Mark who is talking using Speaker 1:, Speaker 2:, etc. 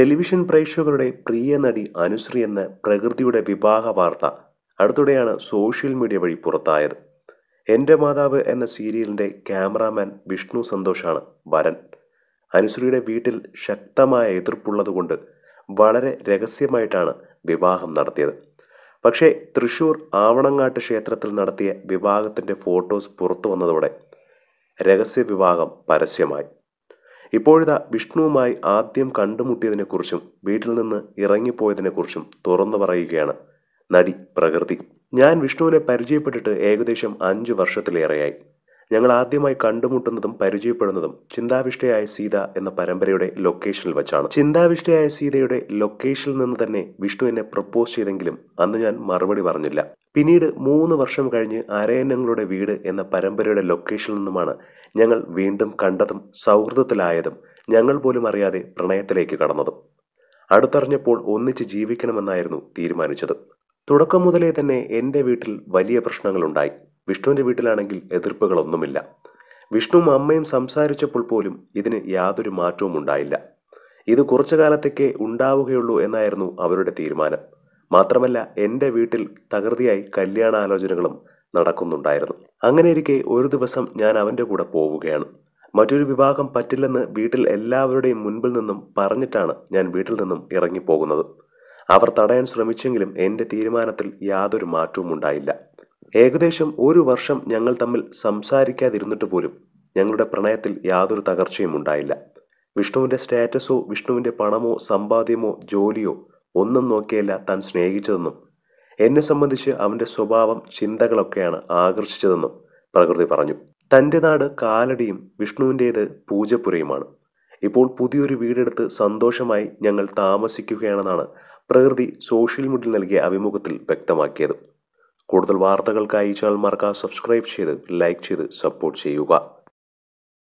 Speaker 1: television പ്രേക്ഷകരുടെ പ്രിയ നടി അനുശ്രീ എന്ന പ്രകൃതിയുടെ വിവാഹ വാർത്ത അടുത്തിടെയാണ് സോഷ്യൽ മീഡിയ വഴി പുറത്തായത് എൻ്റെ മാതാവ് എന്ന സീരിയലിൻ്റെ ക്യാമറാമാൻ വിഷ്ണു സന്തോഷാണ് വരൻ അനുശ്രീയുടെ വീട്ടിൽ ശക്തമായ എതിർപ്പുള്ളതുകൊണ്ട് വളരെ രഹസ്യമായിട്ടാണ് വിവാഹം നടത്തിയത് പക്ഷേ തൃശൂർ ആവണങ്ങാട്ട് ക്ഷേത്രത്തിൽ നടത്തിയ വിവാഹത്തിൻ്റെ ഫോട്ടോസ് പുറത്തു വന്നതോടെ രഹസ്യ വിവാഹം പരസ്യമായി ഇപ്പോഴിതാ വിഷ്ണുവുമായി ആദ്യം കണ്ടുമുട്ടിയതിനെക്കുറിച്ചും വീട്ടിൽ നിന്ന് ഇറങ്ങിപ്പോയതിനെക്കുറിച്ചും തുറന്നു പറയുകയാണ് നടി പ്രകൃതി ഞാൻ വിഷ്ണുവിനെ പരിചയപ്പെട്ടിട്ട് ഏകദേശം അഞ്ചു വർഷത്തിലേറെയായി ഞങ്ങൾ ആദ്യമായി കണ്ടുമുട്ടുന്നതും പരിചയപ്പെടുന്നതും ചിന്താവിഷ്ഠയായ സീത എന്ന പരമ്പരയുടെ ലൊക്കേഷനിൽ വെച്ചാണ് ചിന്താവിഷ്ഠയായ സീതയുടെ ലൊക്കേഷനിൽ നിന്ന് തന്നെ വിഷ്ണു എന്നെ പ്രപ്പോസ് ചെയ്തെങ്കിലും അന്ന് ഞാൻ മറുപടി പറഞ്ഞില്ല പിന്നീട് മൂന്ന് വർഷം കഴിഞ്ഞ് അരയന്നങ്ങളുടെ വീട് എന്ന പരമ്പരയുടെ ലൊക്കേഷനിൽ നിന്നുമാണ് ഞങ്ങൾ വീണ്ടും കണ്ടതും സൗഹൃദത്തിലായതും ഞങ്ങൾ പോലും അറിയാതെ പ്രണയത്തിലേക്ക് കടന്നതും അടുത്തറിഞ്ഞപ്പോൾ ഒന്നിച്ച് ജീവിക്കണമെന്നായിരുന്നു തീരുമാനിച്ചത് തുടക്കം മുതലേ തന്നെ എൻ്റെ വീട്ടിൽ വലിയ പ്രശ്നങ്ങളുണ്ടായി വിഷ്ണുവിൻ്റെ വീട്ടിലാണെങ്കിൽ എതിർപ്പുകളൊന്നുമില്ല വിഷ്ണുവും അമ്മയും സംസാരിച്ചപ്പോൾ പോലും ഇതിന് യാതൊരു മാറ്റവും ഉണ്ടായില്ല ഇത് കുറച്ചു കാലത്തേക്ക് ഉണ്ടാവുകയുള്ളൂ എന്നായിരുന്നു അവരുടെ തീരുമാനം മാത്രമല്ല എൻ്റെ വീട്ടിൽ തകൃതിയായി കല്യാണാലോചനകളും നടക്കുന്നുണ്ടായിരുന്നു അങ്ങനെ ഇരിക്കെ ഒരു ദിവസം ഞാൻ അവൻ്റെ കൂടെ പോവുകയാണ് മറ്റൊരു വിവാഹം പറ്റില്ലെന്ന് വീട്ടിൽ എല്ലാവരുടെയും മുൻപിൽ നിന്നും പറഞ്ഞിട്ടാണ് ഞാൻ വീട്ടിൽ നിന്നും ഇറങ്ങിപ്പോകുന്നത് അവർ തടയാൻ ശ്രമിച്ചെങ്കിലും എൻ്റെ തീരുമാനത്തിൽ യാതൊരു മാറ്റവും ഉണ്ടായില്ല ഏകദേശം ഒരു വർഷം ഞങ്ങൾ തമ്മിൽ സംസാരിക്കാതിരുന്നിട്ട് പോലും ഞങ്ങളുടെ പ്രണയത്തിൽ യാതൊരു തകർച്ചയും ഉണ്ടായില്ല വിഷ്ണുവിൻ്റെ സ്റ്റാറ്റസോ വിഷ്ണുവിൻ്റെ പണമോ സമ്പാദ്യമോ ജോലിയോ ഒന്നും നോക്കിയല്ല താൻ സ്നേഹിച്ചതെന്നും എന്നെ സംബന്ധിച്ച് അവൻ്റെ സ്വഭാവം ചിന്തകളൊക്കെയാണ് ആകർഷിച്ചതെന്നും പ്രകൃതി പറഞ്ഞു തൻ്റെ നാട് കാലടിയും വിഷ്ണുവിൻ്റേത് പൂജപ്പുരയുമാണ് ഇപ്പോൾ പുതിയൊരു വീടെടുത്ത് സന്തോഷമായി ഞങ്ങൾ താമസിക്കുകയാണെന്നാണ് പ്രകൃതി സോഷ്യൽ മീഡിയയിൽ നൽകിയ അഭിമുഖത്തിൽ വ്യക്തമാക്കിയത് കൂടുതൽ വാർത്തകൾക്കായി ചാനൽ മറക്കുക സബ്സ്ക്രൈബ് ചെയ്ത് ലൈക്ക് ചെയ്ത് സപ്പോർട്ട് ചെയ്യുക